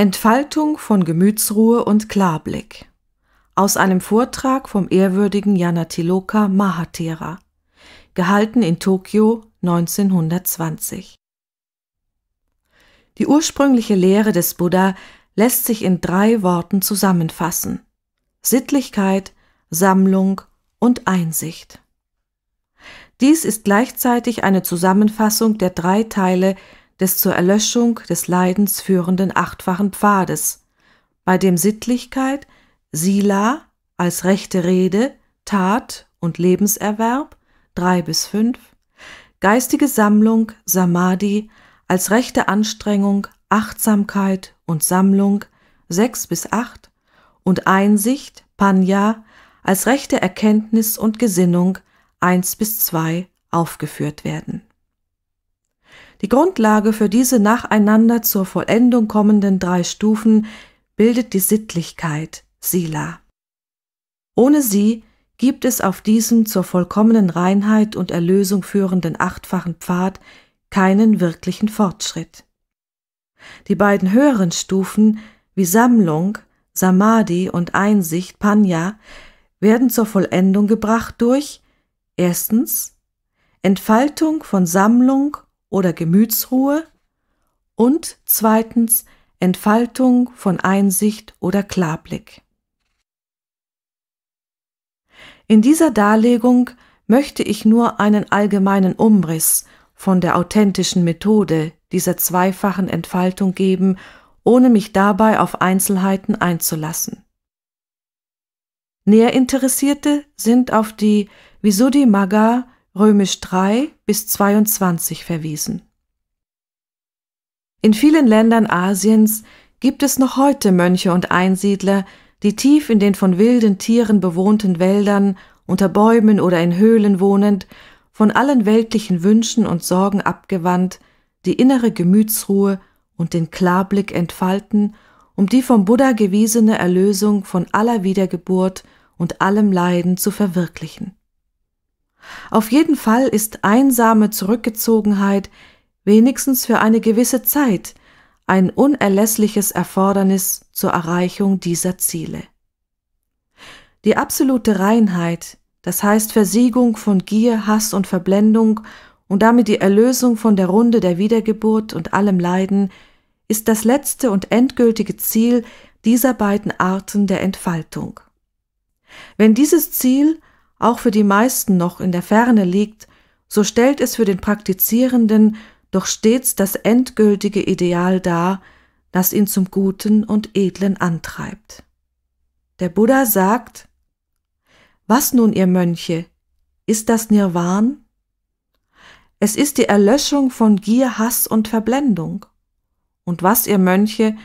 Entfaltung von Gemütsruhe und Klarblick. Aus einem Vortrag vom ehrwürdigen Janatiloka Mahatera, gehalten in Tokio 1920. Die ursprüngliche Lehre des Buddha lässt sich in drei Worten zusammenfassen. Sittlichkeit, Sammlung und Einsicht. Dies ist gleichzeitig eine Zusammenfassung der drei Teile des zur Erlöschung des Leidens führenden achtfachen Pfades, bei dem Sittlichkeit, Sila als rechte Rede, Tat und Lebenserwerb, 3 bis 5, geistige Sammlung, Samadhi, als rechte Anstrengung, Achtsamkeit und Sammlung, 6 bis 8, und Einsicht, Panya, als rechte Erkenntnis und Gesinnung, 1 bis 2, aufgeführt werden die Grundlage für diese nacheinander zur Vollendung kommenden drei Stufen bildet die Sittlichkeit, Sila. Ohne sie gibt es auf diesem zur vollkommenen Reinheit und Erlösung führenden achtfachen Pfad keinen wirklichen Fortschritt. Die beiden höheren Stufen wie Sammlung, Samadhi und Einsicht, Panya, werden zur Vollendung gebracht durch erstens Entfaltung von Sammlung oder Gemütsruhe und zweitens Entfaltung von Einsicht oder Klarblick. In dieser Darlegung möchte ich nur einen allgemeinen Umriss von der authentischen Methode dieser zweifachen Entfaltung geben, ohne mich dabei auf Einzelheiten einzulassen. Näher Interessierte sind auf die Visuddhimagga Römisch 3 bis 22 verwiesen. In vielen Ländern Asiens gibt es noch heute Mönche und Einsiedler, die tief in den von wilden Tieren bewohnten Wäldern, unter Bäumen oder in Höhlen wohnend, von allen weltlichen Wünschen und Sorgen abgewandt, die innere Gemütsruhe und den Klarblick entfalten, um die vom Buddha gewiesene Erlösung von aller Wiedergeburt und allem Leiden zu verwirklichen. Auf jeden Fall ist einsame Zurückgezogenheit wenigstens für eine gewisse Zeit ein unerlässliches Erfordernis zur Erreichung dieser Ziele. Die absolute Reinheit, das heißt Versiegung von Gier, Hass und Verblendung und damit die Erlösung von der Runde der Wiedergeburt und allem Leiden, ist das letzte und endgültige Ziel dieser beiden Arten der Entfaltung. Wenn dieses Ziel auch für die meisten noch in der Ferne liegt, so stellt es für den Praktizierenden doch stets das endgültige Ideal dar, das ihn zum Guten und Edlen antreibt. Der Buddha sagt, Was nun, ihr Mönche, ist das Nirwan? Es ist die Erlöschung von Gier, Hass und Verblendung. Und was, ihr Mönche,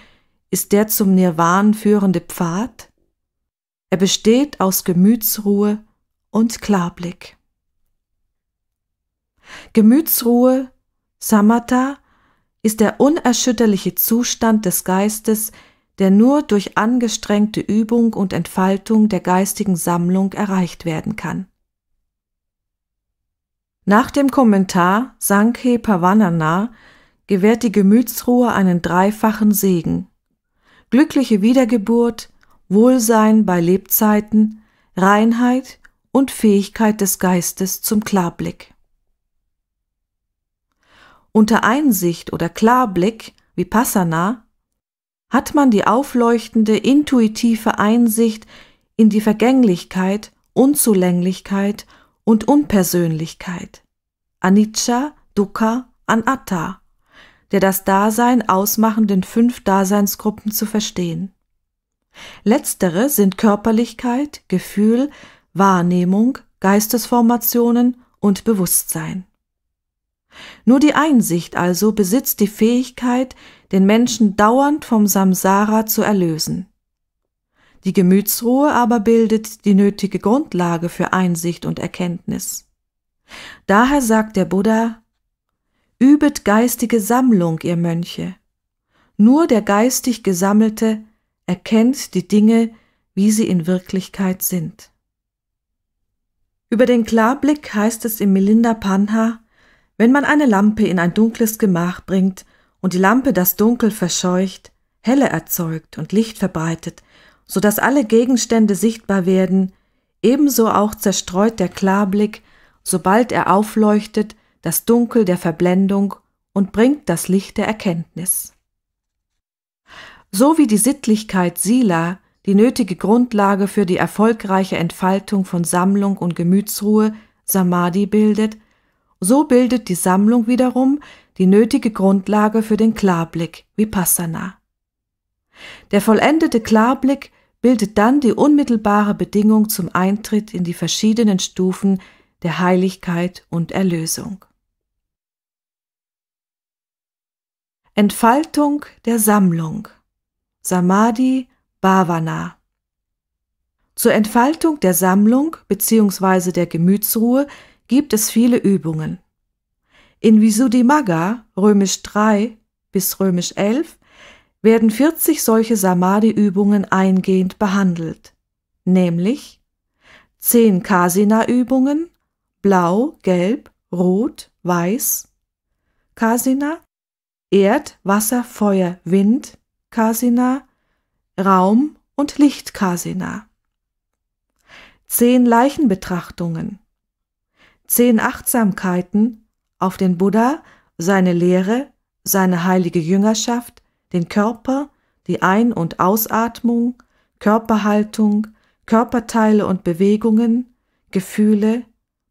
ist der zum Nirwan führende Pfad? Er besteht aus Gemütsruhe und Klarblick. Gemütsruhe, Samatha, ist der unerschütterliche Zustand des Geistes, der nur durch angestrengte Übung und Entfaltung der geistigen Sammlung erreicht werden kann. Nach dem Kommentar Sankhe Pavanana gewährt die Gemütsruhe einen dreifachen Segen. Glückliche Wiedergeburt, Wohlsein bei Lebzeiten, Reinheit und Fähigkeit des Geistes zum Klarblick. Unter Einsicht oder Klarblick, wie Vipassana, hat man die aufleuchtende, intuitive Einsicht in die Vergänglichkeit, Unzulänglichkeit und Unpersönlichkeit, Anicca, Dukkha, Anatta, der das Dasein ausmachenden fünf Daseinsgruppen zu verstehen. Letztere sind Körperlichkeit, Gefühl, Wahrnehmung, Geistesformationen und Bewusstsein. Nur die Einsicht also besitzt die Fähigkeit, den Menschen dauernd vom Samsara zu erlösen. Die Gemütsruhe aber bildet die nötige Grundlage für Einsicht und Erkenntnis. Daher sagt der Buddha, Übet geistige Sammlung, ihr Mönche. Nur der geistig Gesammelte erkennt die Dinge, wie sie in Wirklichkeit sind. Über den Klarblick heißt es im Melinda Panha, wenn man eine Lampe in ein dunkles Gemach bringt und die Lampe das Dunkel verscheucht, Helle erzeugt und Licht verbreitet, so dass alle Gegenstände sichtbar werden, ebenso auch zerstreut der Klarblick, sobald er aufleuchtet, das Dunkel der Verblendung und bringt das Licht der Erkenntnis. So wie die Sittlichkeit Sila die nötige Grundlage für die erfolgreiche Entfaltung von Sammlung und Gemütsruhe Samadhi bildet, so bildet die Sammlung wiederum die nötige Grundlage für den Klarblick Vipassana. Der vollendete Klarblick bildet dann die unmittelbare Bedingung zum Eintritt in die verschiedenen Stufen der Heiligkeit und Erlösung. Entfaltung der Sammlung Samadhi Bhavana. Zur Entfaltung der Sammlung bzw. der Gemütsruhe gibt es viele Übungen. In Visuddhimagga, römisch 3 bis römisch 11, werden 40 solche Samadhi-Übungen eingehend behandelt, nämlich 10 Kasina-Übungen, blau, gelb, rot, weiß, Kasina, Erd, Wasser, Feuer, Wind, Kasina, Raum- und Lichtkasina. Zehn Leichenbetrachtungen. Zehn Achtsamkeiten auf den Buddha, seine Lehre, seine heilige Jüngerschaft, den Körper, die Ein- und Ausatmung, Körperhaltung, Körperteile und Bewegungen, Gefühle,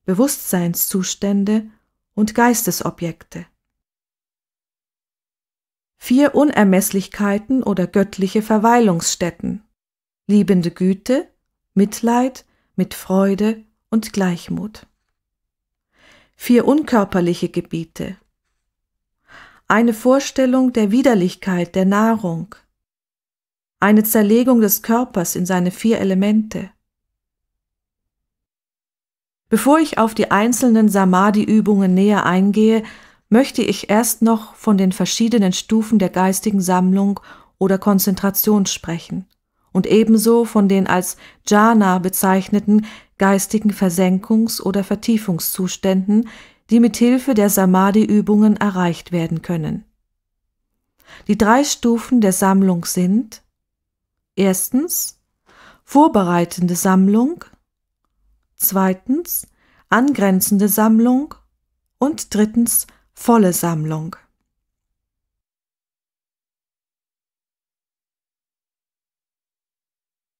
Bewusstseinszustände und Geistesobjekte vier Unermesslichkeiten oder göttliche Verweilungsstätten, liebende Güte, Mitleid, mit Freude und Gleichmut. Vier unkörperliche Gebiete. Eine Vorstellung der Widerlichkeit der Nahrung. Eine Zerlegung des Körpers in seine vier Elemente. Bevor ich auf die einzelnen Samadhi-Übungen näher eingehe, möchte ich erst noch von den verschiedenen Stufen der geistigen Sammlung oder Konzentration sprechen und ebenso von den als Jhana bezeichneten geistigen Versenkungs- oder Vertiefungszuständen, die mit Hilfe der Samadhi-Übungen erreicht werden können. Die drei Stufen der Sammlung sind erstens vorbereitende Sammlung, zweitens angrenzende Sammlung und drittens Volle Sammlung.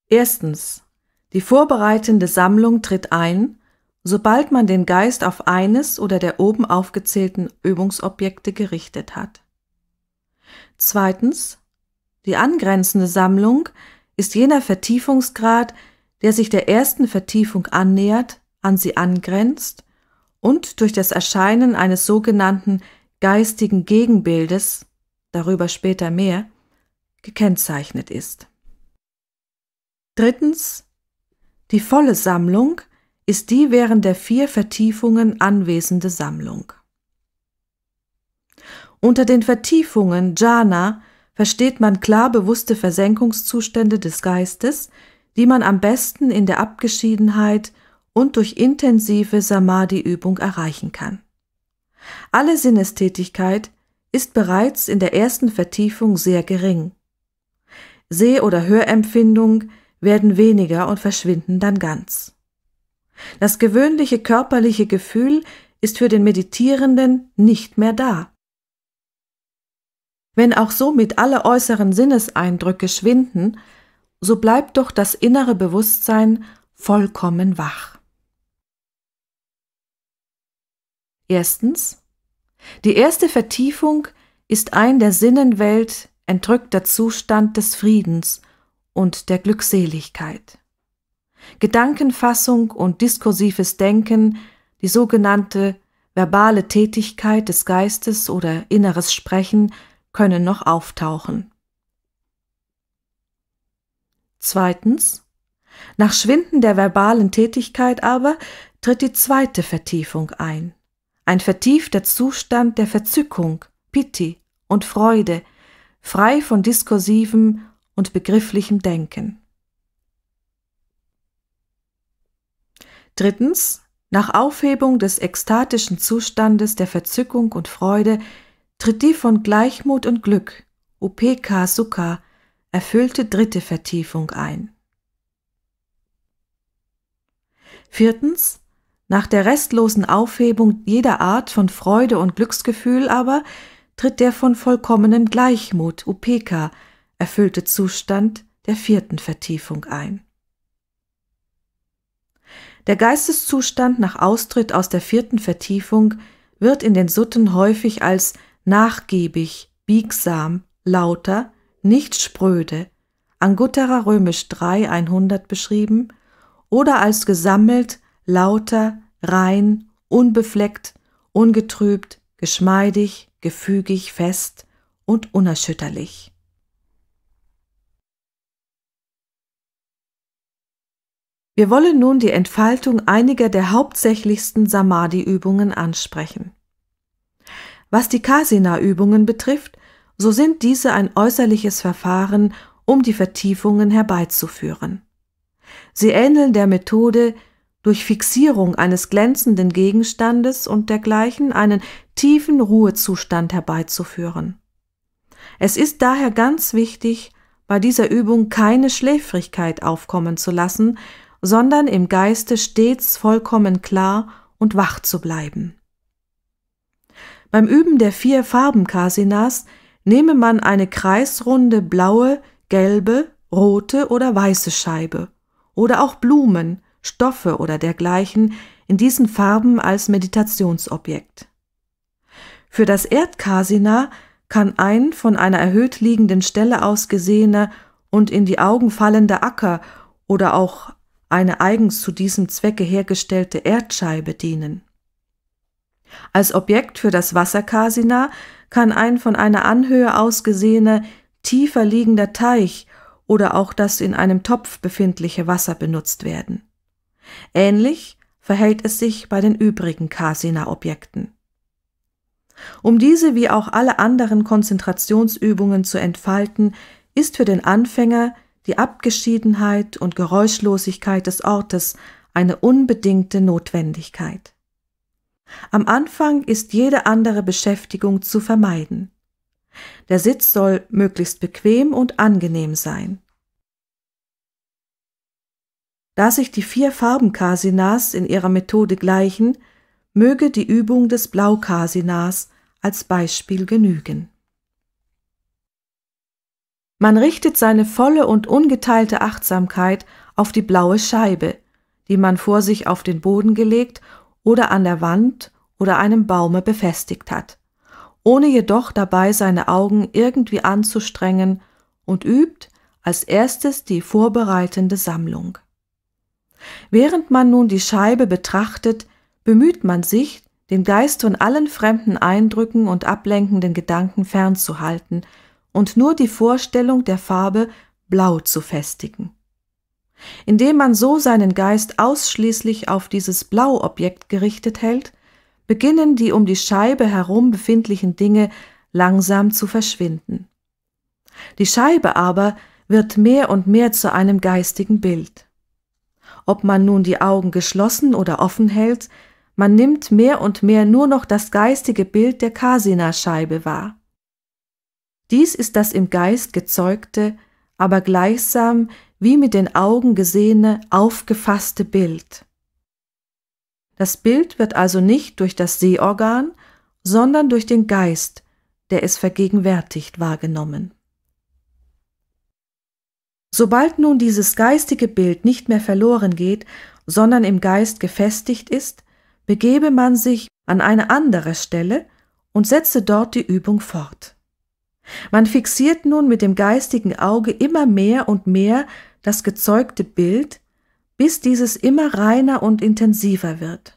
Erstens. Die vorbereitende Sammlung tritt ein, sobald man den Geist auf eines oder der oben aufgezählten Übungsobjekte gerichtet hat. Zweitens. Die angrenzende Sammlung ist jener Vertiefungsgrad, der sich der ersten Vertiefung annähert, an sie angrenzt und durch das Erscheinen eines sogenannten geistigen Gegenbildes, darüber später mehr, gekennzeichnet ist. Drittens. Die volle Sammlung ist die während der vier Vertiefungen anwesende Sammlung. Unter den Vertiefungen Jhana versteht man klar bewusste Versenkungszustände des Geistes, die man am besten in der Abgeschiedenheit und durch intensive Samadhi-Übung erreichen kann. Alle Sinnestätigkeit ist bereits in der ersten Vertiefung sehr gering. Seh- oder Hörempfindung werden weniger und verschwinden dann ganz. Das gewöhnliche körperliche Gefühl ist für den Meditierenden nicht mehr da. Wenn auch somit alle äußeren Sinneseindrücke schwinden, so bleibt doch das innere Bewusstsein vollkommen wach. Erstens. Die erste Vertiefung ist ein der Sinnenwelt entrückter Zustand des Friedens und der Glückseligkeit. Gedankenfassung und diskursives Denken, die sogenannte verbale Tätigkeit des Geistes oder inneres Sprechen können noch auftauchen. Zweitens. Nach Schwinden der verbalen Tätigkeit aber tritt die zweite Vertiefung ein ein vertiefter Zustand der Verzückung, Pity und Freude, frei von diskursivem und begrifflichem Denken. Drittens, nach Aufhebung des ekstatischen Zustandes der Verzückung und Freude tritt die von Gleichmut und Glück, Upeka Sukha, erfüllte dritte Vertiefung ein. Viertens, nach der restlosen Aufhebung jeder Art von Freude und Glücksgefühl aber tritt der von vollkommenem Gleichmut, Upeka, erfüllte Zustand der vierten Vertiefung ein. Der Geisteszustand nach Austritt aus der vierten Vertiefung wird in den Sutten häufig als nachgiebig, biegsam, lauter, nicht spröde, Angutterer römisch 3 100 beschrieben oder als gesammelt, lauter, rein, unbefleckt, ungetrübt, geschmeidig, gefügig, fest und unerschütterlich. Wir wollen nun die Entfaltung einiger der hauptsächlichsten Samadhi-Übungen ansprechen. Was die Kasina-Übungen betrifft, so sind diese ein äußerliches Verfahren, um die Vertiefungen herbeizuführen. Sie ähneln der Methode, durch Fixierung eines glänzenden Gegenstandes und dergleichen einen tiefen Ruhezustand herbeizuführen. Es ist daher ganz wichtig, bei dieser Übung keine Schläfrigkeit aufkommen zu lassen, sondern im Geiste stets vollkommen klar und wach zu bleiben. Beim Üben der vier Farben Kasinas nehme man eine kreisrunde blaue, gelbe, rote oder weiße Scheibe oder auch Blumen, Stoffe oder dergleichen in diesen Farben als Meditationsobjekt. Für das Erdkasina kann ein von einer erhöht liegenden Stelle aus gesehener und in die Augen fallender Acker oder auch eine eigens zu diesem Zwecke hergestellte Erdscheibe dienen. Als Objekt für das Wasserkasina kann ein von einer Anhöhe aus gesehener, tiefer liegender Teich oder auch das in einem Topf befindliche Wasser benutzt werden. Ähnlich verhält es sich bei den übrigen Kasina-Objekten. Um diese wie auch alle anderen Konzentrationsübungen zu entfalten, ist für den Anfänger die Abgeschiedenheit und Geräuschlosigkeit des Ortes eine unbedingte Notwendigkeit. Am Anfang ist jede andere Beschäftigung zu vermeiden. Der Sitz soll möglichst bequem und angenehm sein. Da sich die vier Farben Kasinas in ihrer Methode gleichen, möge die Übung des Blaukasinas als Beispiel genügen. Man richtet seine volle und ungeteilte Achtsamkeit auf die blaue Scheibe, die man vor sich auf den Boden gelegt oder an der Wand oder einem Baume befestigt hat, ohne jedoch dabei seine Augen irgendwie anzustrengen und übt als erstes die vorbereitende Sammlung. Während man nun die Scheibe betrachtet, bemüht man sich, den Geist von allen fremden Eindrücken und ablenkenden Gedanken fernzuhalten und nur die Vorstellung der Farbe blau zu festigen. Indem man so seinen Geist ausschließlich auf dieses Blauobjekt gerichtet hält, beginnen die um die Scheibe herum befindlichen Dinge langsam zu verschwinden. Die Scheibe aber wird mehr und mehr zu einem geistigen Bild ob man nun die Augen geschlossen oder offen hält, man nimmt mehr und mehr nur noch das geistige Bild der Kasina-Scheibe wahr. Dies ist das im Geist gezeugte, aber gleichsam wie mit den Augen gesehene, aufgefasste Bild. Das Bild wird also nicht durch das Sehorgan, sondern durch den Geist, der es vergegenwärtigt, wahrgenommen. Sobald nun dieses geistige Bild nicht mehr verloren geht, sondern im Geist gefestigt ist, begebe man sich an eine andere Stelle und setze dort die Übung fort. Man fixiert nun mit dem geistigen Auge immer mehr und mehr das gezeugte Bild, bis dieses immer reiner und intensiver wird.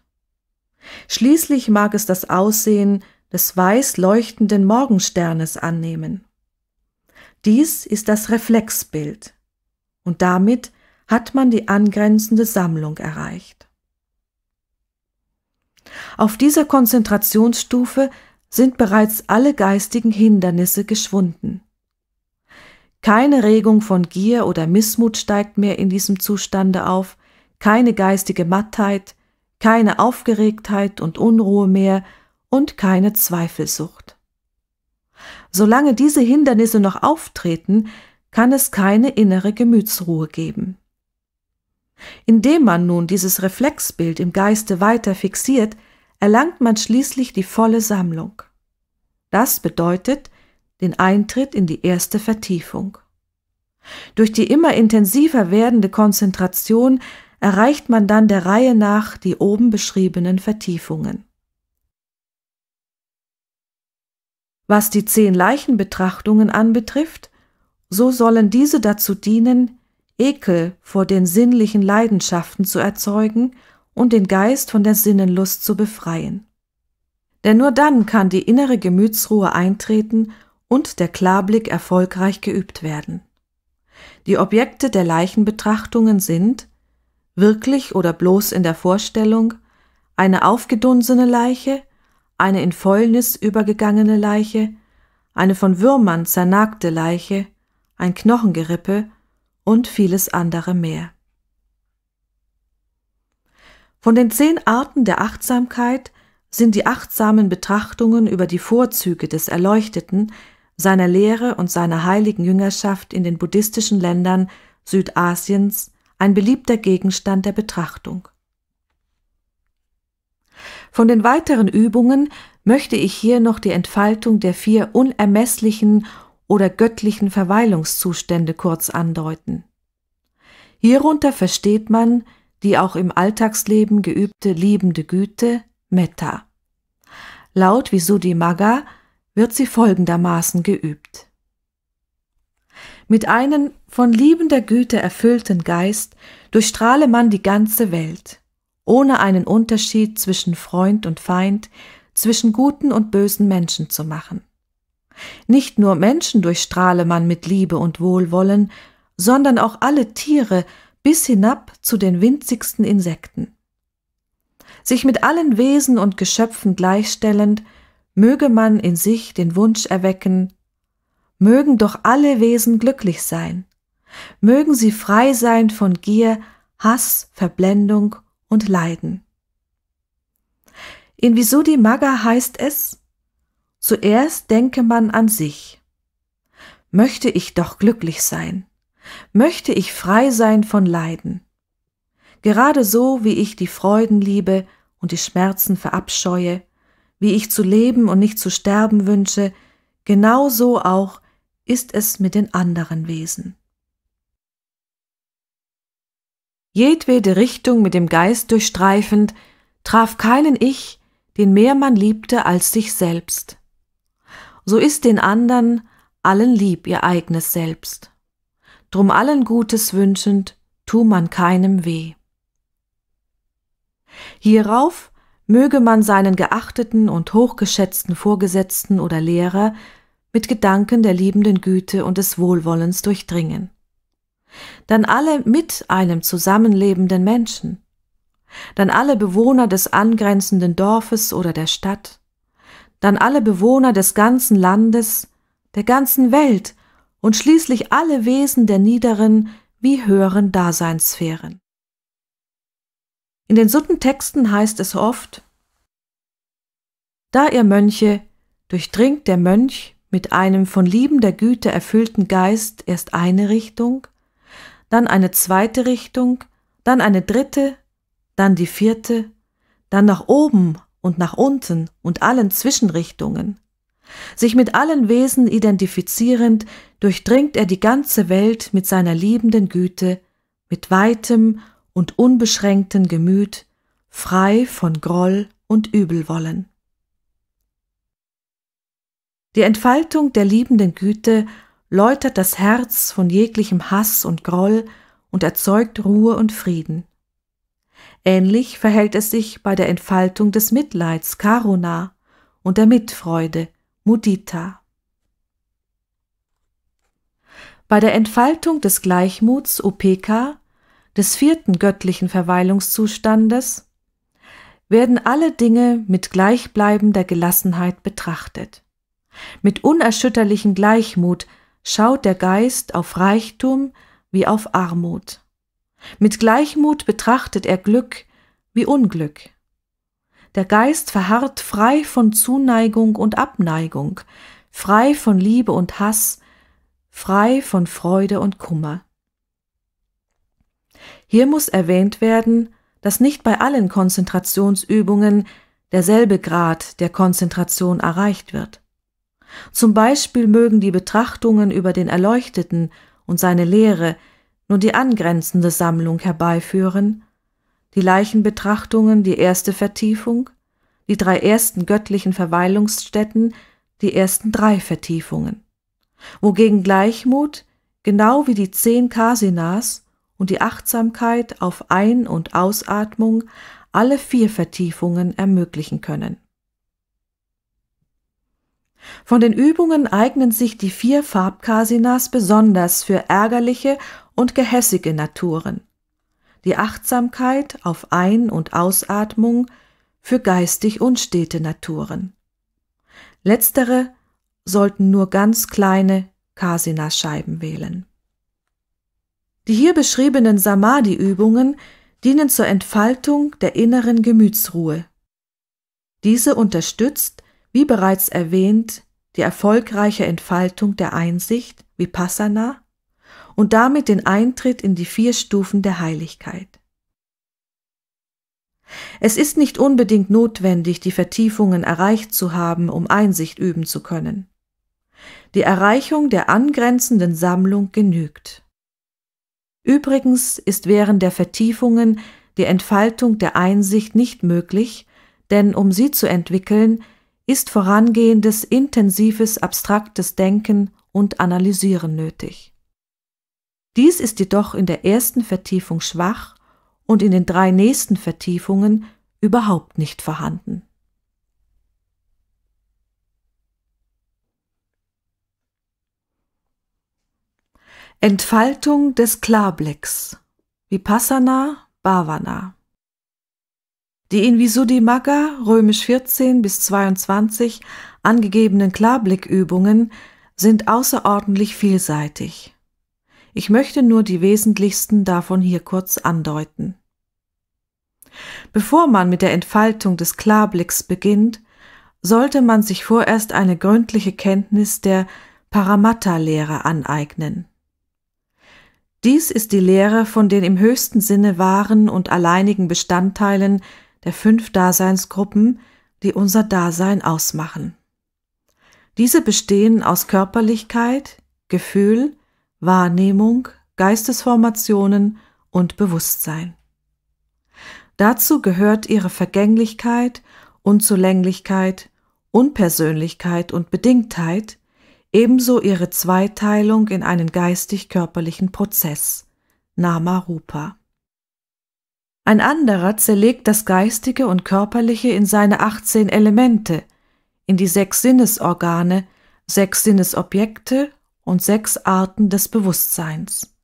Schließlich mag es das Aussehen des weiß leuchtenden Morgensternes annehmen. Dies ist das Reflexbild und damit hat man die angrenzende Sammlung erreicht. Auf dieser Konzentrationsstufe sind bereits alle geistigen Hindernisse geschwunden. Keine Regung von Gier oder Missmut steigt mehr in diesem Zustande auf, keine geistige Mattheit, keine Aufgeregtheit und Unruhe mehr und keine Zweifelsucht. Solange diese Hindernisse noch auftreten, kann es keine innere Gemütsruhe geben. Indem man nun dieses Reflexbild im Geiste weiter fixiert, erlangt man schließlich die volle Sammlung. Das bedeutet den Eintritt in die erste Vertiefung. Durch die immer intensiver werdende Konzentration erreicht man dann der Reihe nach die oben beschriebenen Vertiefungen. Was die zehn Leichenbetrachtungen anbetrifft, so sollen diese dazu dienen, Ekel vor den sinnlichen Leidenschaften zu erzeugen und den Geist von der Sinnenlust zu befreien. Denn nur dann kann die innere Gemütsruhe eintreten und der Klarblick erfolgreich geübt werden. Die Objekte der Leichenbetrachtungen sind, wirklich oder bloß in der Vorstellung, eine aufgedunsene Leiche, eine in Fäulnis übergegangene Leiche, eine von Würmern zernagte Leiche, ein Knochengerippe und vieles andere mehr. Von den zehn Arten der Achtsamkeit sind die achtsamen Betrachtungen über die Vorzüge des Erleuchteten, seiner Lehre und seiner heiligen Jüngerschaft in den buddhistischen Ländern Südasiens ein beliebter Gegenstand der Betrachtung. Von den weiteren Übungen möchte ich hier noch die Entfaltung der vier unermesslichen oder göttlichen Verweilungszustände kurz andeuten. Hierunter versteht man die auch im Alltagsleben geübte liebende Güte, Metta. Laut Visuddhimagga wird sie folgendermaßen geübt. Mit einem von liebender Güte erfüllten Geist durchstrahle man die ganze Welt, ohne einen Unterschied zwischen Freund und Feind, zwischen guten und bösen Menschen zu machen. Nicht nur Menschen durchstrahle man mit Liebe und Wohlwollen, sondern auch alle Tiere bis hinab zu den winzigsten Insekten. Sich mit allen Wesen und Geschöpfen gleichstellend, möge man in sich den Wunsch erwecken, mögen doch alle Wesen glücklich sein, mögen sie frei sein von Gier, Hass, Verblendung und Leiden. In Visudhi Magga heißt es, Zuerst denke man an sich. Möchte ich doch glücklich sein. Möchte ich frei sein von Leiden. Gerade so, wie ich die Freuden liebe und die Schmerzen verabscheue, wie ich zu leben und nicht zu sterben wünsche, genau so auch ist es mit den anderen Wesen. Jedwede Richtung mit dem Geist durchstreifend, traf keinen ich, den mehr man liebte als sich selbst so ist den andern allen lieb ihr eigenes Selbst. Drum allen Gutes wünschend, tu man keinem weh. Hierauf möge man seinen geachteten und hochgeschätzten Vorgesetzten oder Lehrer mit Gedanken der liebenden Güte und des Wohlwollens durchdringen. Dann alle mit einem zusammenlebenden Menschen, dann alle Bewohner des angrenzenden Dorfes oder der Stadt, dann alle Bewohner des ganzen Landes, der ganzen Welt und schließlich alle Wesen der niederen wie höheren Daseinssphären. In den Suttentexten heißt es oft Da ihr Mönche, durchdringt der Mönch mit einem von liebender Güte erfüllten Geist erst eine Richtung, dann eine zweite Richtung, dann eine dritte, dann die vierte, dann nach oben und nach unten und allen Zwischenrichtungen. Sich mit allen Wesen identifizierend, durchdringt er die ganze Welt mit seiner liebenden Güte, mit weitem und unbeschränktem Gemüt, frei von Groll und Übelwollen. Die Entfaltung der liebenden Güte läutert das Herz von jeglichem Hass und Groll und erzeugt Ruhe und Frieden. Ähnlich verhält es sich bei der Entfaltung des Mitleids, Karuna, und der Mitfreude, Mudita. Bei der Entfaltung des Gleichmuts, Upeka, des vierten göttlichen Verweilungszustandes, werden alle Dinge mit gleichbleibender Gelassenheit betrachtet. Mit unerschütterlichem Gleichmut schaut der Geist auf Reichtum wie auf Armut. Mit Gleichmut betrachtet er Glück wie Unglück. Der Geist verharrt frei von Zuneigung und Abneigung, frei von Liebe und Hass, frei von Freude und Kummer. Hier muss erwähnt werden, dass nicht bei allen Konzentrationsübungen derselbe Grad der Konzentration erreicht wird. Zum Beispiel mögen die Betrachtungen über den Erleuchteten und seine Lehre nur die angrenzende Sammlung herbeiführen, die Leichenbetrachtungen die erste Vertiefung, die drei ersten göttlichen Verweilungsstätten die ersten drei Vertiefungen, wogegen Gleichmut, genau wie die zehn Kasinas und die Achtsamkeit auf Ein- und Ausatmung alle vier Vertiefungen ermöglichen können von den Übungen eignen sich die vier Farbkasinas besonders für ärgerliche und gehässige Naturen. Die Achtsamkeit auf Ein- und Ausatmung für geistig unstete Naturen. Letztere sollten nur ganz kleine Kasinascheiben wählen. Die hier beschriebenen Samadhi-Übungen dienen zur Entfaltung der inneren Gemütsruhe. Diese unterstützt wie bereits erwähnt, die erfolgreiche Entfaltung der Einsicht, wie Passana und damit den Eintritt in die vier Stufen der Heiligkeit. Es ist nicht unbedingt notwendig, die Vertiefungen erreicht zu haben, um Einsicht üben zu können. Die Erreichung der angrenzenden Sammlung genügt. Übrigens ist während der Vertiefungen die Entfaltung der Einsicht nicht möglich, denn um sie zu entwickeln, ist vorangehendes, intensives, abstraktes Denken und Analysieren nötig. Dies ist jedoch in der ersten Vertiefung schwach und in den drei nächsten Vertiefungen überhaupt nicht vorhanden. Entfaltung des Klarblicks Vipassana Bhavana die in Visuddhi Magga, römisch 14 bis 22 angegebenen Klarblickübungen sind außerordentlich vielseitig. Ich möchte nur die wesentlichsten davon hier kurz andeuten. Bevor man mit der Entfaltung des Klarblicks beginnt, sollte man sich vorerst eine gründliche Kenntnis der Paramatta-Lehre aneignen. Dies ist die Lehre von den im höchsten Sinne wahren und alleinigen Bestandteilen der fünf Daseinsgruppen, die unser Dasein ausmachen. Diese bestehen aus Körperlichkeit, Gefühl, Wahrnehmung, Geistesformationen und Bewusstsein. Dazu gehört ihre Vergänglichkeit, Unzulänglichkeit, Unpersönlichkeit und Bedingtheit, ebenso ihre Zweiteilung in einen geistig-körperlichen Prozess, Nama Rupa. Ein anderer zerlegt das Geistige und Körperliche in seine 18 Elemente, in die sechs Sinnesorgane, sechs Sinnesobjekte und sechs Arten des Bewusstseins,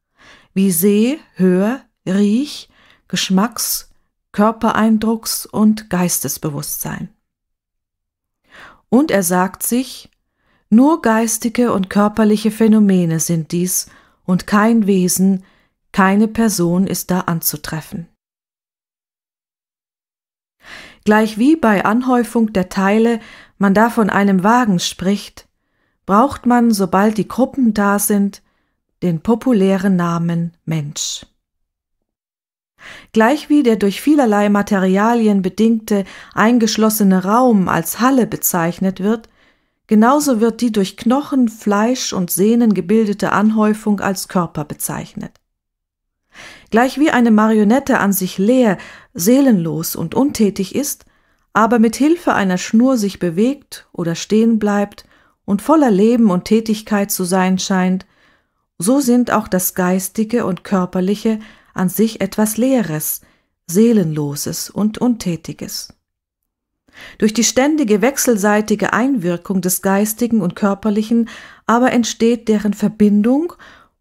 wie Seh, Hör, Riech, Geschmacks, Körpereindrucks und Geistesbewusstsein. Und er sagt sich, nur geistige und körperliche Phänomene sind dies und kein Wesen, keine Person ist da anzutreffen. Gleich wie bei Anhäufung der Teile man da von einem Wagen spricht, braucht man, sobald die Gruppen da sind, den populären Namen Mensch. Gleich wie der durch vielerlei Materialien bedingte eingeschlossene Raum als Halle bezeichnet wird, genauso wird die durch Knochen, Fleisch und Sehnen gebildete Anhäufung als Körper bezeichnet gleich wie eine Marionette an sich leer, seelenlos und untätig ist, aber mit Hilfe einer Schnur sich bewegt oder stehen bleibt und voller Leben und Tätigkeit zu sein scheint, so sind auch das Geistige und Körperliche an sich etwas Leeres, Seelenloses und Untätiges. Durch die ständige wechselseitige Einwirkung des Geistigen und Körperlichen aber entsteht deren Verbindung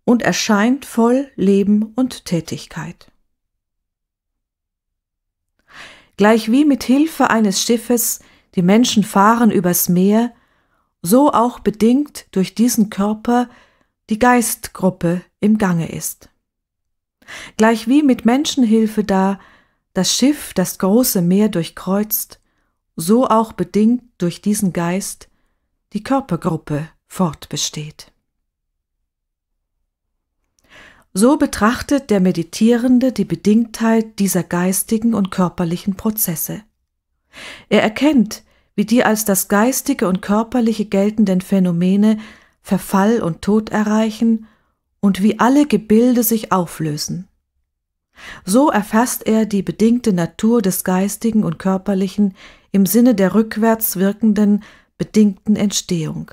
und erscheint voll Leben und Tätigkeit. Gleich wie mit Hilfe eines Schiffes die Menschen fahren übers Meer, so auch bedingt durch diesen Körper die Geistgruppe im Gange ist. Gleich wie mit Menschenhilfe da das Schiff das große Meer durchkreuzt, so auch bedingt durch diesen Geist die Körpergruppe fortbesteht. So betrachtet der Meditierende die Bedingtheit dieser geistigen und körperlichen Prozesse. Er erkennt, wie die als das Geistige und Körperliche geltenden Phänomene Verfall und Tod erreichen und wie alle Gebilde sich auflösen. So erfasst er die bedingte Natur des Geistigen und Körperlichen im Sinne der rückwärts wirkenden, bedingten Entstehung,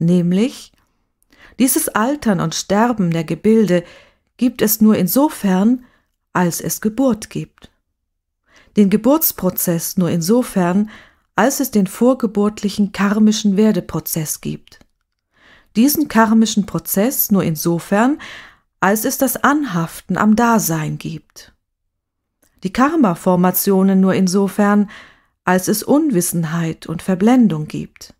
nämlich dieses Altern und Sterben der Gebilde gibt es nur insofern, als es Geburt gibt. Den Geburtsprozess nur insofern, als es den vorgeburtlichen karmischen Werdeprozess gibt. Diesen karmischen Prozess nur insofern, als es das Anhaften am Dasein gibt. Die Karma-Formationen nur insofern, als es Unwissenheit und Verblendung gibt.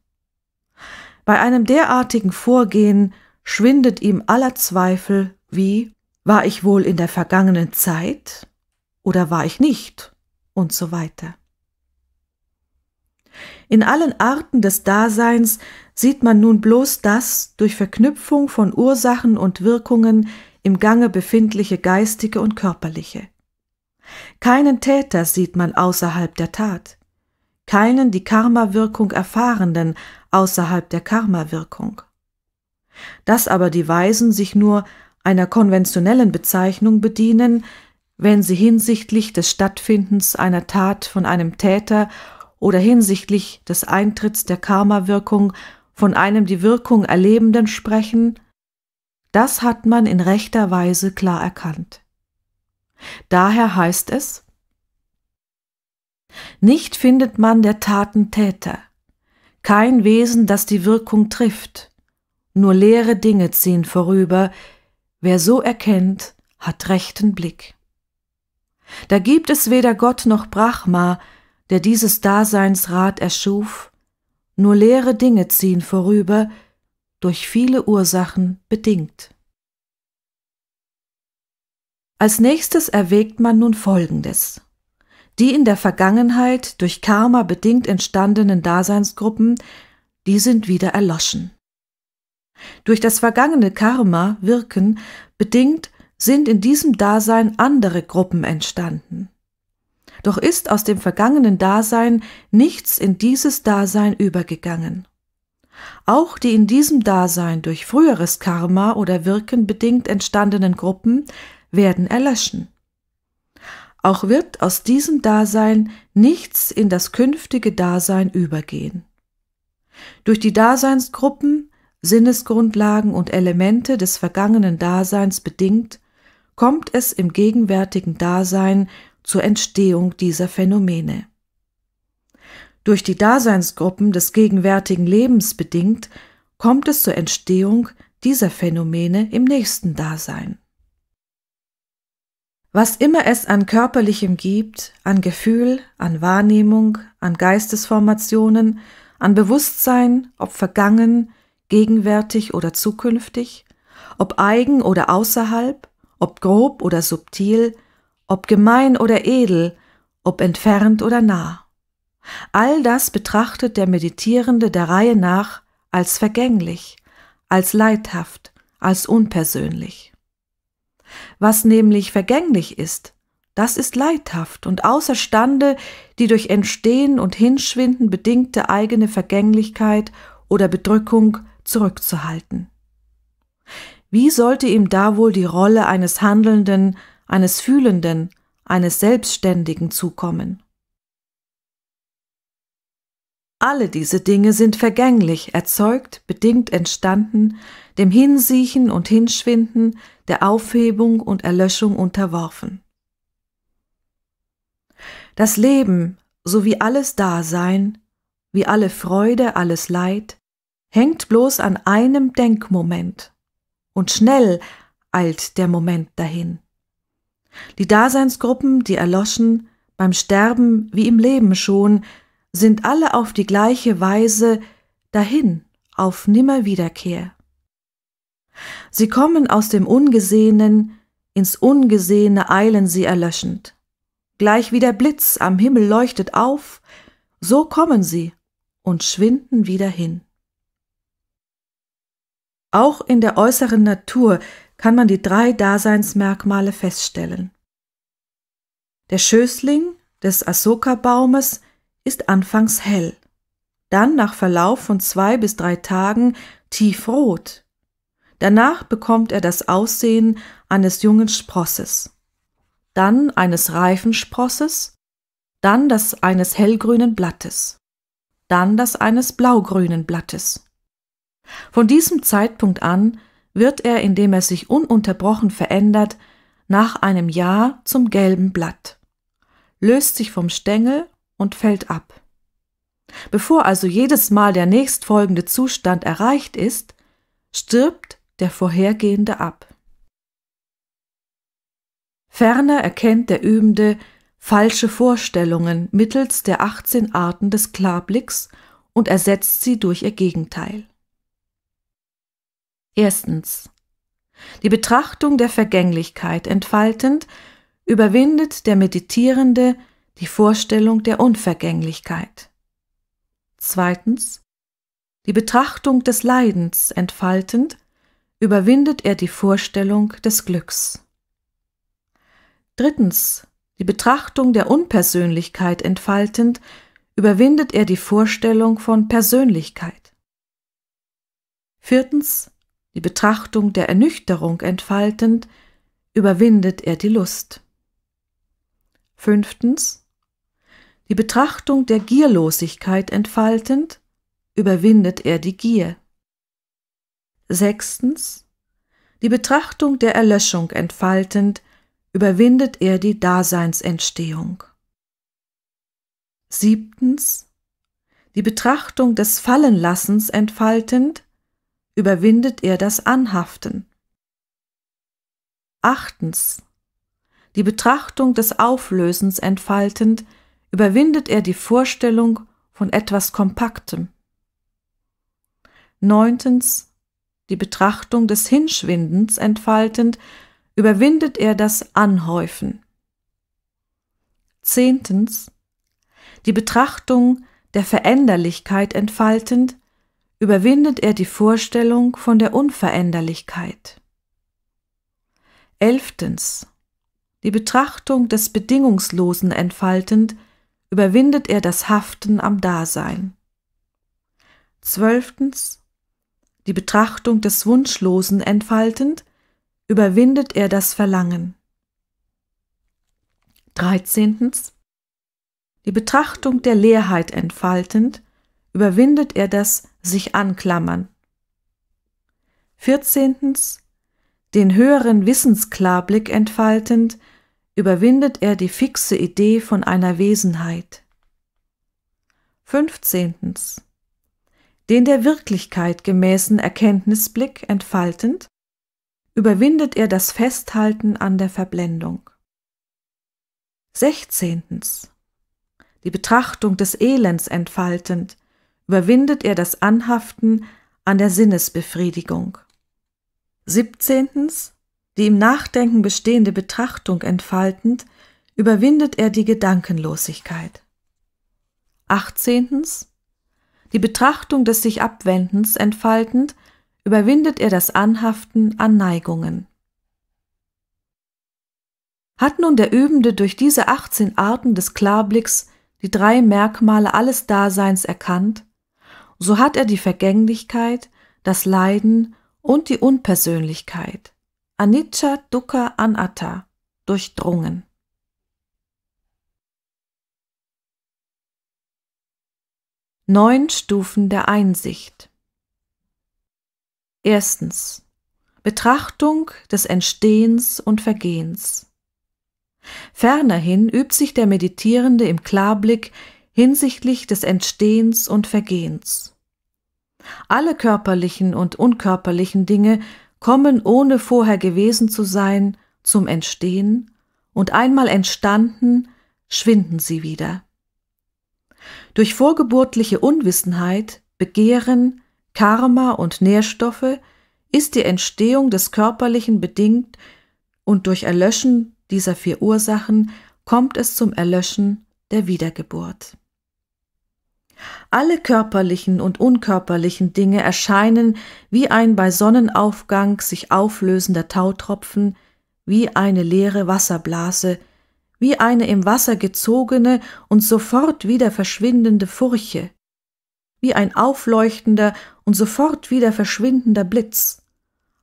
Bei einem derartigen Vorgehen schwindet ihm aller Zweifel wie war ich wohl in der vergangenen Zeit oder war ich nicht? Und so weiter. In allen Arten des Daseins sieht man nun bloß das durch Verknüpfung von Ursachen und Wirkungen im Gange befindliche geistige und körperliche. Keinen Täter sieht man außerhalb der Tat, keinen die Karma-Wirkung erfahrenden außerhalb der Karma-Wirkung. Dass aber die Weisen sich nur einer konventionellen Bezeichnung bedienen, wenn sie hinsichtlich des Stattfindens einer Tat von einem Täter oder hinsichtlich des Eintritts der Karma-Wirkung von einem die Wirkung Erlebenden sprechen, das hat man in rechter Weise klar erkannt. Daher heißt es, nicht findet man der Taten Täter, kein Wesen, das die Wirkung trifft, nur leere Dinge ziehen vorüber, Wer so erkennt, hat rechten Blick. Da gibt es weder Gott noch Brahma, der dieses Daseinsrad erschuf, nur leere Dinge ziehen vorüber, durch viele Ursachen bedingt. Als nächstes erwägt man nun Folgendes. Die in der Vergangenheit durch Karma bedingt entstandenen Daseinsgruppen, die sind wieder erloschen durch das vergangene Karma wirken, bedingt sind in diesem Dasein andere Gruppen entstanden. Doch ist aus dem vergangenen Dasein nichts in dieses Dasein übergegangen. Auch die in diesem Dasein durch früheres Karma oder Wirken bedingt entstandenen Gruppen werden erlöschen. Auch wird aus diesem Dasein nichts in das künftige Dasein übergehen. Durch die Daseinsgruppen Sinnesgrundlagen und Elemente des vergangenen Daseins bedingt, kommt es im gegenwärtigen Dasein zur Entstehung dieser Phänomene. Durch die Daseinsgruppen des gegenwärtigen Lebens bedingt, kommt es zur Entstehung dieser Phänomene im nächsten Dasein. Was immer es an körperlichem gibt, an Gefühl, an Wahrnehmung, an Geistesformationen, an Bewusstsein, ob vergangen, gegenwärtig oder zukünftig, ob eigen oder außerhalb, ob grob oder subtil, ob gemein oder edel, ob entfernt oder nah. All das betrachtet der Meditierende der Reihe nach als vergänglich, als leidhaft, als unpersönlich. Was nämlich vergänglich ist, das ist leidhaft und außerstande, die durch Entstehen und Hinschwinden bedingte eigene Vergänglichkeit oder Bedrückung zurückzuhalten. Wie sollte ihm da wohl die Rolle eines Handelnden, eines Fühlenden, eines Selbstständigen zukommen? Alle diese Dinge sind vergänglich, erzeugt, bedingt entstanden, dem Hinsiechen und Hinschwinden, der Aufhebung und Erlöschung unterworfen. Das Leben, so wie alles Dasein, wie alle Freude, alles Leid, hängt bloß an einem Denkmoment. Und schnell eilt der Moment dahin. Die Daseinsgruppen, die erloschen, beim Sterben wie im Leben schon, sind alle auf die gleiche Weise dahin auf Nimmerwiederkehr. Sie kommen aus dem Ungesehenen, ins Ungesehene eilen sie erlöschend. Gleich wie der Blitz am Himmel leuchtet auf, so kommen sie und schwinden wieder hin. Auch in der äußeren Natur kann man die drei Daseinsmerkmale feststellen. Der Schößling des Asoka-Baumes ist anfangs hell, dann nach Verlauf von zwei bis drei Tagen tiefrot. Danach bekommt er das Aussehen eines jungen Sprosses, dann eines reifen Sprosses, dann das eines hellgrünen Blattes, dann das eines blaugrünen Blattes. Von diesem Zeitpunkt an wird er, indem er sich ununterbrochen verändert, nach einem Jahr zum gelben Blatt, löst sich vom Stängel und fällt ab. Bevor also jedes Mal der nächstfolgende Zustand erreicht ist, stirbt der vorhergehende ab. Ferner erkennt der Übende falsche Vorstellungen mittels der 18 Arten des Klarblicks und ersetzt sie durch ihr Gegenteil. Erstens. Die Betrachtung der Vergänglichkeit entfaltend überwindet der Meditierende die Vorstellung der Unvergänglichkeit. Zweitens. Die Betrachtung des Leidens entfaltend überwindet er die Vorstellung des Glücks. Drittens. Die Betrachtung der Unpersönlichkeit entfaltend überwindet er die Vorstellung von Persönlichkeit. Viertens die Betrachtung der Ernüchterung entfaltend, überwindet er die Lust. Fünftens. Die Betrachtung der Gierlosigkeit entfaltend, überwindet er die Gier. Sechstens. Die Betrachtung der Erlöschung entfaltend, überwindet er die Daseinsentstehung. Siebtens. Die Betrachtung des Fallenlassens entfaltend, überwindet er das Anhaften. Achtens. Die Betrachtung des Auflösens entfaltend, überwindet er die Vorstellung von etwas Kompaktem. Neuntens. Die Betrachtung des Hinschwindens entfaltend, überwindet er das Anhäufen. Zehntens. Die Betrachtung der Veränderlichkeit entfaltend, überwindet er die Vorstellung von der Unveränderlichkeit. Elftens. Die Betrachtung des Bedingungslosen entfaltend, überwindet er das Haften am Dasein. Zwölftens. Die Betrachtung des Wunschlosen entfaltend, überwindet er das Verlangen. Dreizehntens. Die Betrachtung der Leerheit entfaltend, überwindet er das sich anklammern. Vierzehntens. Den höheren Wissensklarblick entfaltend, überwindet er die fixe Idee von einer Wesenheit. Fünfzehntens. Den der Wirklichkeit gemäßen Erkenntnisblick entfaltend, überwindet er das Festhalten an der Verblendung. Sechzehntens. Die Betrachtung des Elends entfaltend, überwindet er das Anhaften an der Sinnesbefriedigung. 17. Die im Nachdenken bestehende Betrachtung entfaltend, überwindet er die Gedankenlosigkeit. 18. Die Betrachtung des sich Abwendens entfaltend, überwindet er das Anhaften an Neigungen. Hat nun der Übende durch diese 18 Arten des Klarblicks die drei Merkmale alles Daseins erkannt, so hat er die Vergänglichkeit, das Leiden und die Unpersönlichkeit, Anicca Dukkha Anatta, durchdrungen. Neun Stufen der Einsicht. Erstens. Betrachtung des Entstehens und Vergehens. Fernerhin übt sich der Meditierende im Klarblick hinsichtlich des Entstehens und Vergehens. Alle körperlichen und unkörperlichen Dinge kommen ohne vorher gewesen zu sein zum Entstehen, und einmal entstanden, schwinden sie wieder. Durch vorgeburtliche Unwissenheit, Begehren, Karma und Nährstoffe ist die Entstehung des Körperlichen bedingt und durch Erlöschen dieser vier Ursachen kommt es zum Erlöschen der Wiedergeburt. Alle körperlichen und unkörperlichen Dinge erscheinen wie ein bei Sonnenaufgang sich auflösender Tautropfen, wie eine leere Wasserblase, wie eine im Wasser gezogene und sofort wieder verschwindende Furche, wie ein aufleuchtender und sofort wieder verschwindender Blitz,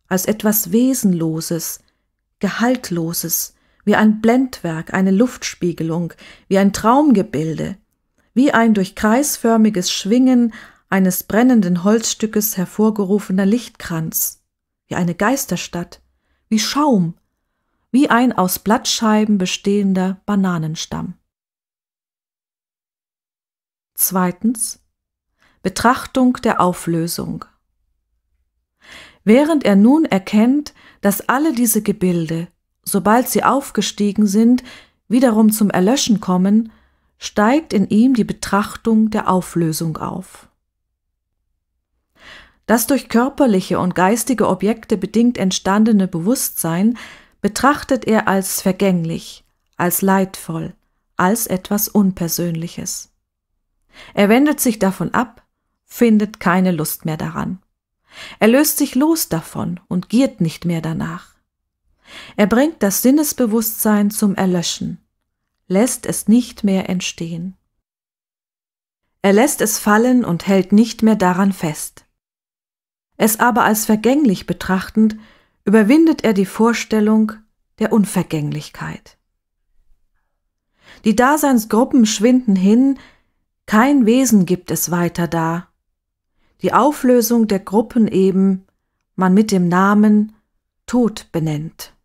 als etwas Wesenloses, Gehaltloses, wie ein Blendwerk, eine Luftspiegelung, wie ein Traumgebilde, wie ein durch kreisförmiges Schwingen eines brennenden Holzstückes hervorgerufener Lichtkranz, wie eine Geisterstadt, wie Schaum, wie ein aus Blattscheiben bestehender Bananenstamm. Zweitens Betrachtung der Auflösung. Während er nun erkennt, dass alle diese Gebilde, sobald sie aufgestiegen sind, wiederum zum Erlöschen kommen, steigt in ihm die Betrachtung der Auflösung auf. Das durch körperliche und geistige Objekte bedingt entstandene Bewusstsein betrachtet er als vergänglich, als leidvoll, als etwas Unpersönliches. Er wendet sich davon ab, findet keine Lust mehr daran. Er löst sich los davon und giert nicht mehr danach. Er bringt das Sinnesbewusstsein zum Erlöschen lässt es nicht mehr entstehen. Er lässt es fallen und hält nicht mehr daran fest. Es aber als vergänglich betrachtend, überwindet er die Vorstellung der Unvergänglichkeit. Die Daseinsgruppen schwinden hin, kein Wesen gibt es weiter da. Die Auflösung der Gruppen eben man mit dem Namen Tod benennt.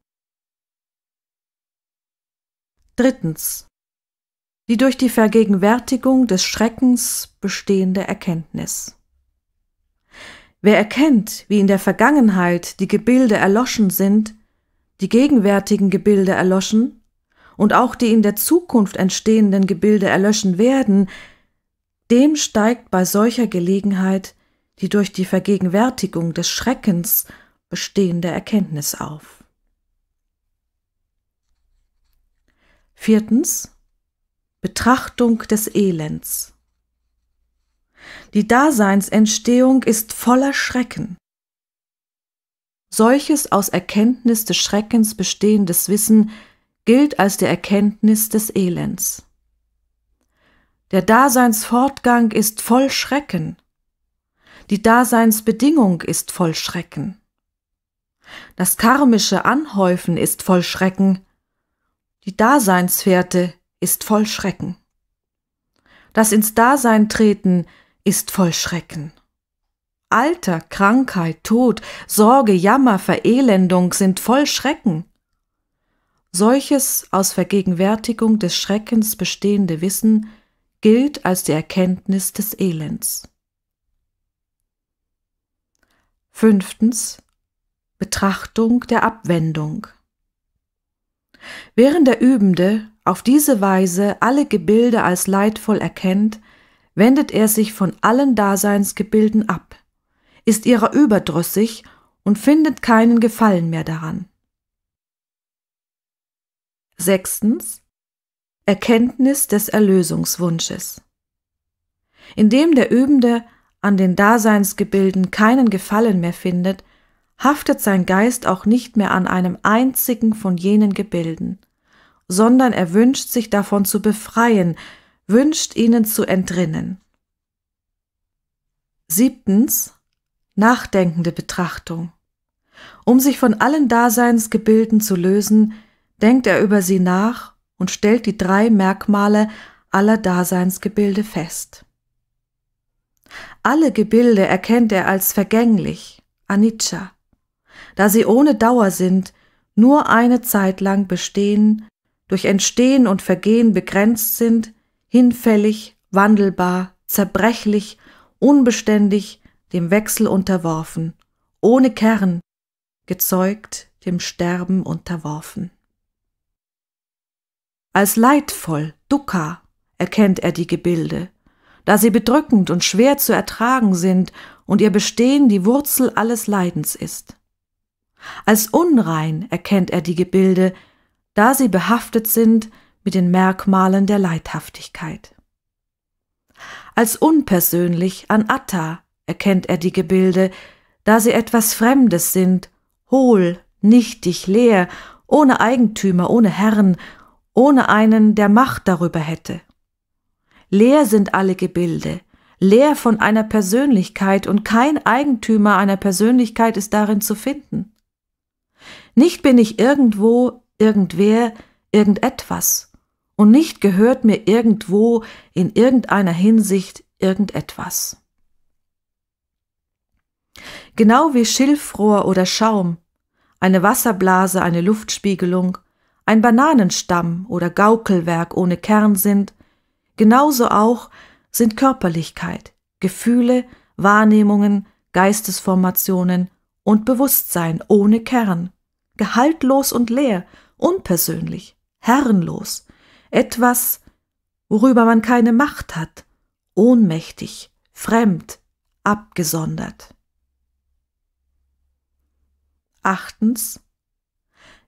Drittens. Die durch die Vergegenwärtigung des Schreckens bestehende Erkenntnis. Wer erkennt, wie in der Vergangenheit die Gebilde erloschen sind, die gegenwärtigen Gebilde erloschen und auch die in der Zukunft entstehenden Gebilde erlöschen werden, dem steigt bei solcher Gelegenheit die durch die Vergegenwärtigung des Schreckens bestehende Erkenntnis auf. Viertens. Betrachtung des Elends. Die Daseinsentstehung ist voller Schrecken. Solches aus Erkenntnis des Schreckens bestehendes Wissen gilt als der Erkenntnis des Elends. Der Daseinsfortgang ist voll Schrecken. Die Daseinsbedingung ist voll Schrecken. Das karmische Anhäufen ist voll Schrecken. Die Daseinsfährte ist voll Schrecken. Das ins Dasein treten ist voll Schrecken. Alter, Krankheit, Tod, Sorge, Jammer, Verelendung sind voll Schrecken. Solches aus Vergegenwärtigung des Schreckens bestehende Wissen gilt als die Erkenntnis des Elends. Fünftens Betrachtung der Abwendung. Während der Übende auf diese Weise alle Gebilde als leidvoll erkennt, wendet er sich von allen Daseinsgebilden ab, ist ihrer überdrüssig und findet keinen Gefallen mehr daran. Sechstens Erkenntnis des Erlösungswunsches. Indem der Übende an den Daseinsgebilden keinen Gefallen mehr findet, haftet sein Geist auch nicht mehr an einem einzigen von jenen Gebilden, sondern er wünscht sich davon zu befreien, wünscht ihnen zu entrinnen. Siebtens. Nachdenkende Betrachtung. Um sich von allen Daseinsgebilden zu lösen, denkt er über sie nach und stellt die drei Merkmale aller Daseinsgebilde fest. Alle Gebilde erkennt er als vergänglich, Anicca da sie ohne Dauer sind, nur eine Zeit lang bestehen, durch Entstehen und Vergehen begrenzt sind, hinfällig, wandelbar, zerbrechlich, unbeständig, dem Wechsel unterworfen, ohne Kern, gezeugt, dem Sterben unterworfen. Als leidvoll, dukkha, erkennt er die Gebilde, da sie bedrückend und schwer zu ertragen sind und ihr Bestehen die Wurzel alles Leidens ist. Als unrein erkennt er die Gebilde, da sie behaftet sind mit den Merkmalen der Leidhaftigkeit. Als unpersönlich an Atta erkennt er die Gebilde, da sie etwas Fremdes sind, hohl, nichtig, leer, ohne Eigentümer, ohne Herren, ohne einen, der Macht darüber hätte. Leer sind alle Gebilde, leer von einer Persönlichkeit und kein Eigentümer einer Persönlichkeit ist darin zu finden. Nicht bin ich irgendwo, irgendwer, irgendetwas. Und nicht gehört mir irgendwo, in irgendeiner Hinsicht, irgendetwas. Genau wie Schilfrohr oder Schaum, eine Wasserblase, eine Luftspiegelung, ein Bananenstamm oder Gaukelwerk ohne Kern sind, genauso auch sind Körperlichkeit, Gefühle, Wahrnehmungen, Geistesformationen und Bewusstsein ohne Kern gehaltlos und leer, unpersönlich, herrenlos, etwas, worüber man keine Macht hat, ohnmächtig, fremd, abgesondert. Achtens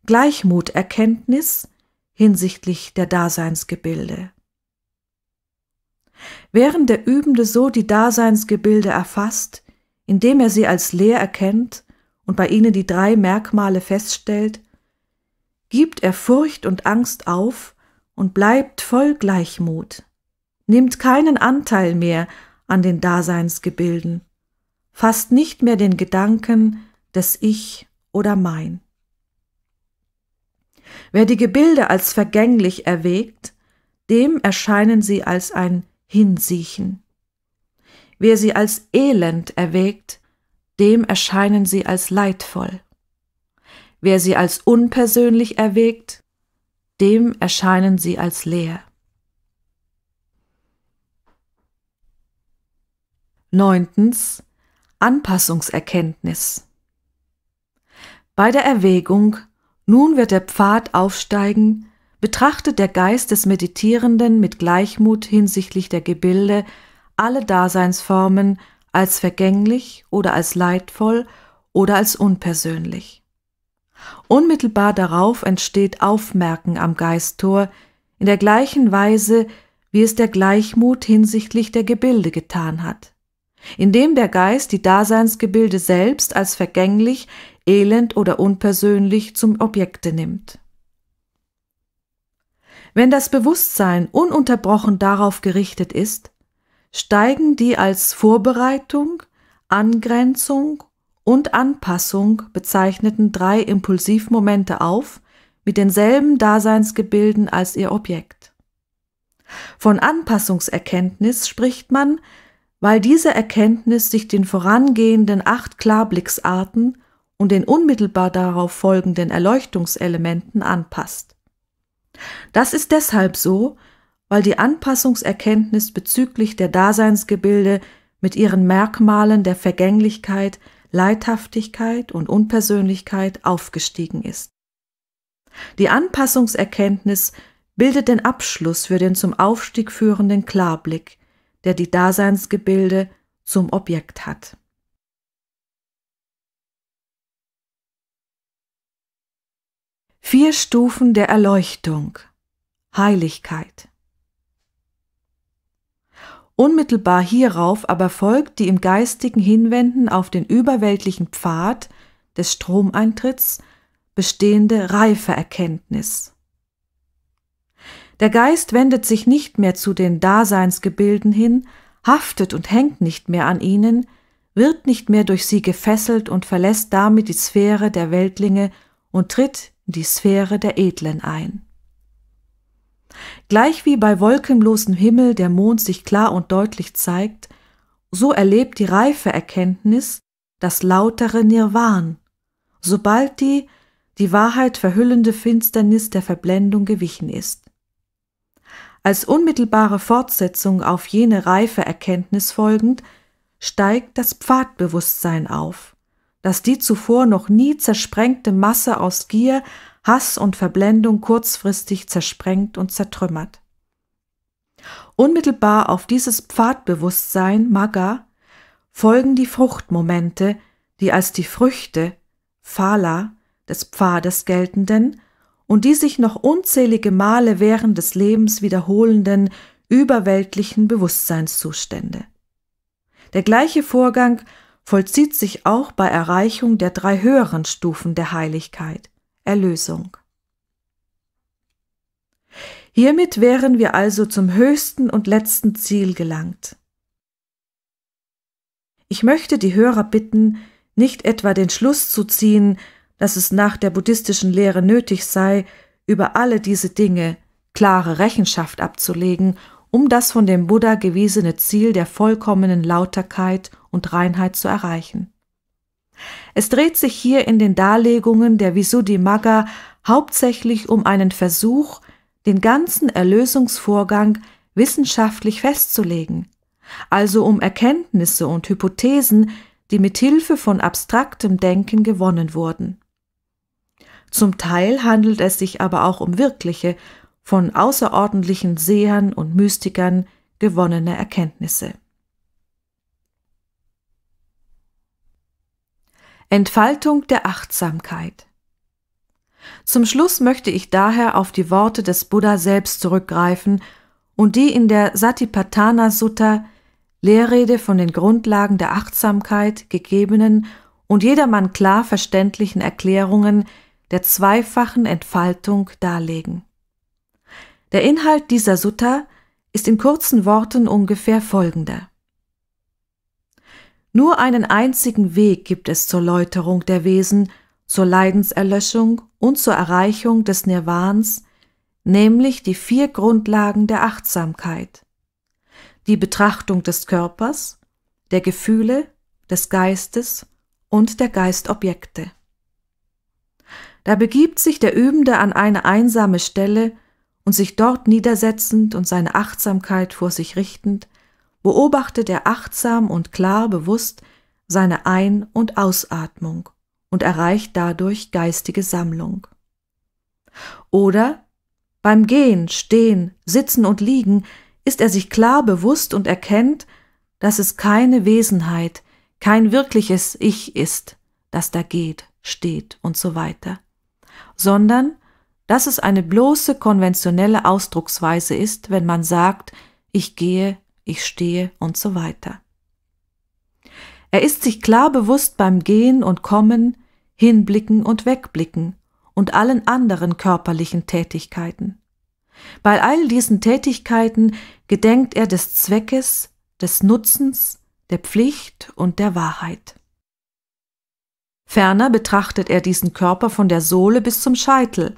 Gleichmut Erkenntnis hinsichtlich der Daseinsgebilde. Während der Übende so die Daseinsgebilde erfasst, indem er sie als leer erkennt, und bei ihnen die drei Merkmale feststellt, gibt er Furcht und Angst auf und bleibt voll Gleichmut, nimmt keinen Anteil mehr an den Daseinsgebilden, fasst nicht mehr den Gedanken des Ich oder Mein. Wer die Gebilde als vergänglich erwägt, dem erscheinen sie als ein Hinsiechen. Wer sie als elend erwägt, dem erscheinen sie als leidvoll. Wer sie als unpersönlich erwägt, dem erscheinen sie als leer. 9. Anpassungserkenntnis. Bei der Erwägung, nun wird der Pfad aufsteigen, betrachtet der Geist des Meditierenden mit Gleichmut hinsichtlich der Gebilde alle Daseinsformen als vergänglich oder als leidvoll oder als unpersönlich. Unmittelbar darauf entsteht Aufmerken am Geisttor in der gleichen Weise, wie es der Gleichmut hinsichtlich der Gebilde getan hat, indem der Geist die Daseinsgebilde selbst als vergänglich, elend oder unpersönlich zum Objekte nimmt. Wenn das Bewusstsein ununterbrochen darauf gerichtet ist, steigen die als Vorbereitung, Angrenzung und Anpassung bezeichneten drei Impulsivmomente auf, mit denselben Daseinsgebilden als ihr Objekt. Von Anpassungserkenntnis spricht man, weil diese Erkenntnis sich den vorangehenden acht Klarblicksarten und den unmittelbar darauf folgenden Erleuchtungselementen anpasst. Das ist deshalb so, weil die Anpassungserkenntnis bezüglich der Daseinsgebilde mit ihren Merkmalen der Vergänglichkeit, Leidhaftigkeit und Unpersönlichkeit aufgestiegen ist. Die Anpassungserkenntnis bildet den Abschluss für den zum Aufstieg führenden Klarblick, der die Daseinsgebilde zum Objekt hat. Vier Stufen der Erleuchtung Heiligkeit Unmittelbar hierauf aber folgt die im geistigen Hinwenden auf den überweltlichen Pfad des Stromeintritts bestehende reife Erkenntnis. Der Geist wendet sich nicht mehr zu den Daseinsgebilden hin, haftet und hängt nicht mehr an ihnen, wird nicht mehr durch sie gefesselt und verlässt damit die Sphäre der Weltlinge und tritt in die Sphäre der Edlen ein. Gleich wie bei wolkenlosem Himmel der Mond sich klar und deutlich zeigt, so erlebt die reife Erkenntnis das lautere Nirwan, sobald die die Wahrheit verhüllende Finsternis der Verblendung gewichen ist. Als unmittelbare Fortsetzung auf jene reife Erkenntnis folgend, steigt das Pfadbewusstsein auf, das die zuvor noch nie zersprengte Masse aus Gier, Hass und Verblendung kurzfristig zersprengt und zertrümmert. Unmittelbar auf dieses Pfadbewusstsein Maga folgen die Fruchtmomente, die als die Früchte Fala, des Pfades geltenden und die sich noch unzählige Male während des Lebens wiederholenden überweltlichen Bewusstseinszustände. Der gleiche Vorgang vollzieht sich auch bei Erreichung der drei höheren Stufen der Heiligkeit, Erlösung. Hiermit wären wir also zum höchsten und letzten Ziel gelangt. Ich möchte die Hörer bitten, nicht etwa den Schluss zu ziehen, dass es nach der buddhistischen Lehre nötig sei, über alle diese Dinge klare Rechenschaft abzulegen, um das von dem Buddha gewiesene Ziel der vollkommenen Lauterkeit und Reinheit zu erreichen. Es dreht sich hier in den Darlegungen der Visuddhimagga hauptsächlich um einen Versuch, den ganzen Erlösungsvorgang wissenschaftlich festzulegen, also um Erkenntnisse und Hypothesen, die mit Hilfe von abstraktem Denken gewonnen wurden. Zum Teil handelt es sich aber auch um wirkliche, von außerordentlichen Sehern und Mystikern gewonnene Erkenntnisse Entfaltung der Achtsamkeit. Zum Schluss möchte ich daher auf die Worte des Buddha selbst zurückgreifen und die in der Satipatthana Sutta Lehrrede von den Grundlagen der Achtsamkeit gegebenen und jedermann klar verständlichen Erklärungen der zweifachen Entfaltung darlegen. Der Inhalt dieser Sutta ist in kurzen Worten ungefähr folgender. Nur einen einzigen Weg gibt es zur Läuterung der Wesen, zur Leidenserlöschung und zur Erreichung des Nirvans, nämlich die vier Grundlagen der Achtsamkeit. Die Betrachtung des Körpers, der Gefühle, des Geistes und der Geistobjekte. Da begibt sich der Übende an eine einsame Stelle und sich dort niedersetzend und seine Achtsamkeit vor sich richtend, beobachtet er achtsam und klar bewusst seine Ein- und Ausatmung und erreicht dadurch geistige Sammlung. Oder beim Gehen, Stehen, Sitzen und Liegen ist er sich klar bewusst und erkennt, dass es keine Wesenheit, kein wirkliches Ich ist, das da geht, steht und so weiter, sondern dass es eine bloße konventionelle Ausdrucksweise ist, wenn man sagt, ich gehe, ich stehe und so weiter. Er ist sich klar bewusst beim Gehen und Kommen, Hinblicken und Wegblicken und allen anderen körperlichen Tätigkeiten. Bei all diesen Tätigkeiten gedenkt er des Zweckes, des Nutzens, der Pflicht und der Wahrheit. Ferner betrachtet er diesen Körper von der Sohle bis zum Scheitel.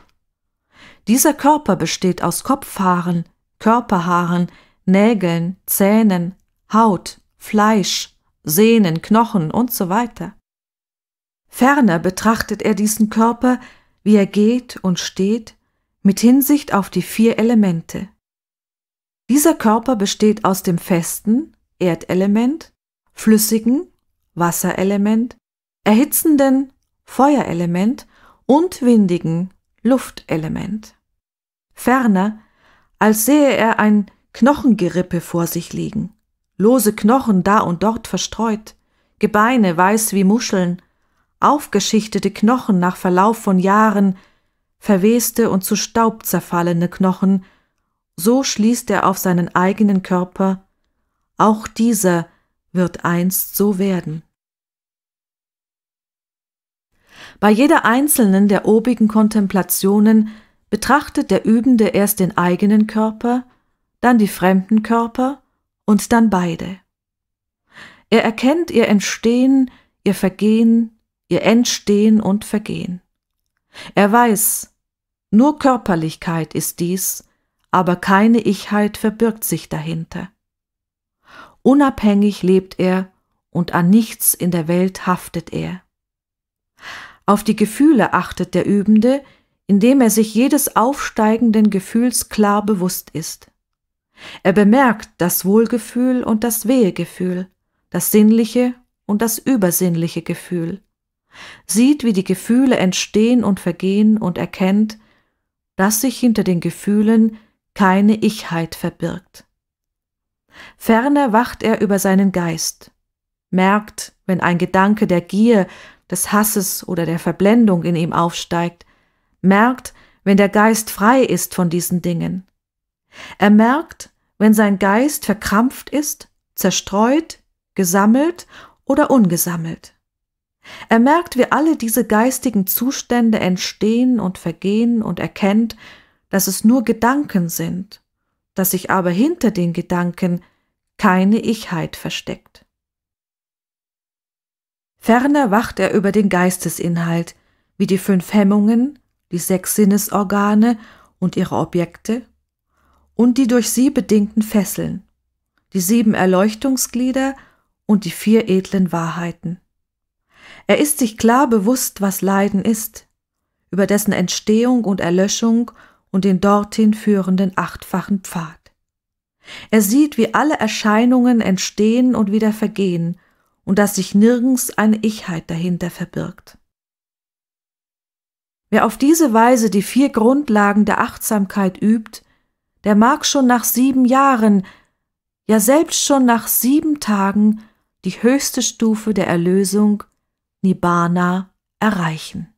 Dieser Körper besteht aus Kopfhaaren, Körperhaaren, Nägeln, Zähnen, Haut, Fleisch, Sehnen, Knochen und so weiter. Ferner betrachtet er diesen Körper, wie er geht und steht, mit Hinsicht auf die vier Elemente. Dieser Körper besteht aus dem festen Erdelement, flüssigen Wasserelement, erhitzenden Feuerelement und windigen Luftelement. Ferner, als sehe er ein Knochengerippe vor sich liegen, lose Knochen da und dort verstreut, Gebeine weiß wie Muscheln, aufgeschichtete Knochen nach Verlauf von Jahren, verweste und zu Staub zerfallene Knochen, so schließt er auf seinen eigenen Körper, auch dieser wird einst so werden. Bei jeder einzelnen der obigen Kontemplationen betrachtet der Übende erst den eigenen Körper dann die fremden Körper und dann beide. Er erkennt ihr Entstehen, ihr Vergehen, ihr Entstehen und Vergehen. Er weiß, nur Körperlichkeit ist dies, aber keine Ichheit verbirgt sich dahinter. Unabhängig lebt er und an nichts in der Welt haftet er. Auf die Gefühle achtet der Übende, indem er sich jedes aufsteigenden Gefühls klar bewusst ist. Er bemerkt das Wohlgefühl und das Wehegefühl, das sinnliche und das übersinnliche Gefühl, sieht, wie die Gefühle entstehen und vergehen und erkennt, dass sich hinter den Gefühlen keine Ichheit verbirgt. Ferner wacht er über seinen Geist, merkt, wenn ein Gedanke der Gier, des Hasses oder der Verblendung in ihm aufsteigt, merkt, wenn der Geist frei ist von diesen Dingen, er merkt, wenn sein Geist verkrampft ist, zerstreut, gesammelt oder ungesammelt. Er merkt, wie alle diese geistigen Zustände entstehen und vergehen und erkennt, dass es nur Gedanken sind, dass sich aber hinter den Gedanken keine Ichheit versteckt. Ferner wacht er über den Geistesinhalt, wie die fünf Hemmungen, die sechs Sinnesorgane und ihre Objekte, und die durch sie bedingten Fesseln, die sieben Erleuchtungsglieder und die vier edlen Wahrheiten. Er ist sich klar bewusst, was Leiden ist, über dessen Entstehung und Erlöschung und den dorthin führenden achtfachen Pfad. Er sieht, wie alle Erscheinungen entstehen und wieder vergehen und dass sich nirgends eine Ichheit dahinter verbirgt. Wer auf diese Weise die vier Grundlagen der Achtsamkeit übt, der mag schon nach sieben Jahren, ja selbst schon nach sieben Tagen die höchste Stufe der Erlösung, Nibbana, erreichen.